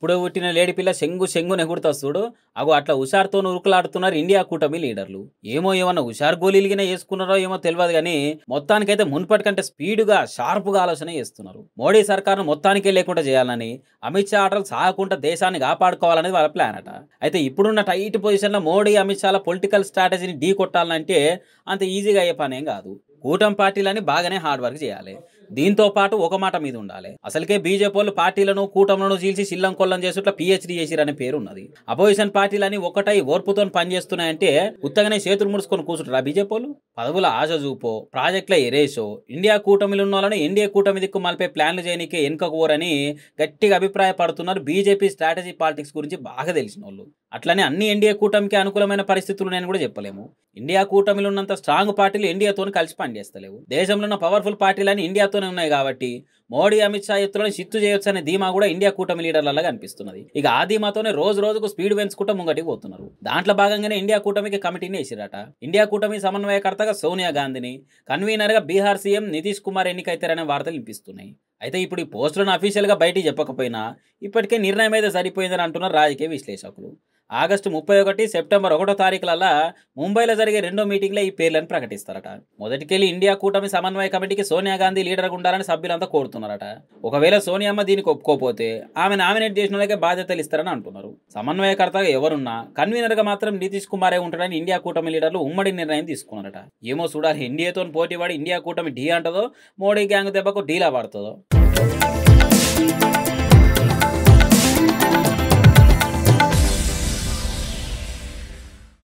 ఇప్పుడు పుట్టిన లేడిపిల్ల సెంగు సెంగు చూడు అగో అట్లా హుషార్తో ఉరుకులాడుతున్నారు ఇండియా కూటమి లీడర్లు ఏమో ఏమన్నా హుషార్ గోళీలుగినా వేసుకున్నారో ఏమో తెలియదు కానీ మొత్తానికైతే మున్పటి కంటే స్పీడ్గా షార్ప్గా ఆలోచన చేస్తున్నారు మోడీ సర్కార్ను మొత్తానికే లేకుండా చేయాలని అమిత్ షా ఆటలు సాగకుండా దేశాన్ని కాపాడుకోవాలనేది వాళ్ళ ప్లాన్ అట అయితే ఇప్పుడున్న టైట్ పొజిషన్లో మోడీ అమిత్ షాల పొలిటికల్ స్ట్రాటజీని ఢీ కొట్టాలంటే అంత ఈజీగా అయ్యే పనేం కాదు కూటమి పార్టీలని బాగానే హార్డ్ వర్క్ చేయాలి దీంతో పాటు ఒక మాట మీద ఉండాలి అసలుకే బీజేపీ వాళ్ళు పార్టీలను కూటములను చీల్చి సిల్లం కొల్లం చేసి ఇట్లా పిహెచ్డీ పేరు పేరున్నది అపోజిషన్ పార్టీలని ఒకటై ఓర్పుతో పనిచేస్తున్నాయంటే ఉత్తగానే చేతులు ముడుచుకొని కూర్చుంటారు ఆ బీజేపీ పదవుల ఆశ చూపో ప్రాజెక్టుల ఎరేసో ఇండియా కూటమిలో ఉన్న వాళ్ళని ఎన్డీఏ కూటమి దిక్కు మలిపే ప్లాన్లు చేయనికే ఎన్నుకోరని గట్టిగా అభిప్రాయపడుతున్నారు బీజేపీ స్ట్రాటజీ పాలిటిక్స్ గురించి బాగా తెలిసిన వాళ్ళు అట్లనే అన్ని ఎన్డీఏ కూటమికి అనుకూలమైన పరిస్థితులు నేను కూడా చెప్పలేము ఇండియా కూటమిలో ఉన్నంత స్ట్రాంగ్ పార్టీలు ఇండియాతో కలిసి పనిచేస్తలేవు దేశంలో ఉన్న పవర్ఫుల్ పార్టీలు అని ఇండియాతోనే ఉన్నాయి కాబట్టి మోడీ అమిత్ షా ఎత్తులను చిత్తు చేయొచ్చు అనే ధీమా కూడా ఇండియా కూటమి లీడర్లలో కనిపిస్తున్నది ఇక ఆ ధీమాతోనే రోజు రోజుకు స్పీడ్ పెంచుకుంటూ ముంగటికి పోతున్నారు దాంట్లో భాగంగానే ఇండియా కూటమికి కమిటీని వేసిరట ఇండియా కూటమి సమన్వయకర్తగా కన్వీనర్గా సోనియా గాంధీని కన్వీనర్గా బీహార్ సీఎం నితీష్ కుమార్ ఎన్నికైతారనే వార్తలు వినిపిస్తున్నాయి అయితే ఇప్పుడు ఈ పోస్టులను అఫీషియల్గా బయటికి చెప్పకపోయినా ఇప్పటికే నిర్ణయం అయితే సరిపోయిందని అంటున్నారు రాజకీయ విశ్లేషకులు ఆగస్టు ముప్పై ఒకటి సెప్టెంబర్ ఒకటో తారీఖులల్లా ముంబైలో జరిగే రెండో మీటింగ్లో ఈ పేర్లను ప్రకటిస్తారట మొదటికెళ్ళి ఇండియా కూటమి సమన్వయ కమిటీకి సోనియా గాంధీ లీడర్గా ఉండాలని సభ్యులంతా కోరుతున్నారట ఒకవేళ సోనియామ్మ దీనికి ఒప్పుకోపోతే ఆమె నామినేట్ చేసిన వాళ్ళకే బాధ్యతలు ఇస్తారని అంటున్నారు సమన్వయకర్తగా ఎవరున్నా కన్వీనర్గా మాత్రం నితీష్ కుమారే ఉంటాడని ఇండియా కూటమి లీడర్లు ఉమ్మడి నిర్ణయం తీసుకున్నారట ఏమో చూడాలి ఎన్డీఏతో పోటీ పడి ఇండియా కూటమి ఢీ అంటదో మోడీ గ్యాంగ్ దెబ్బకు ఢీలా పడుతుందో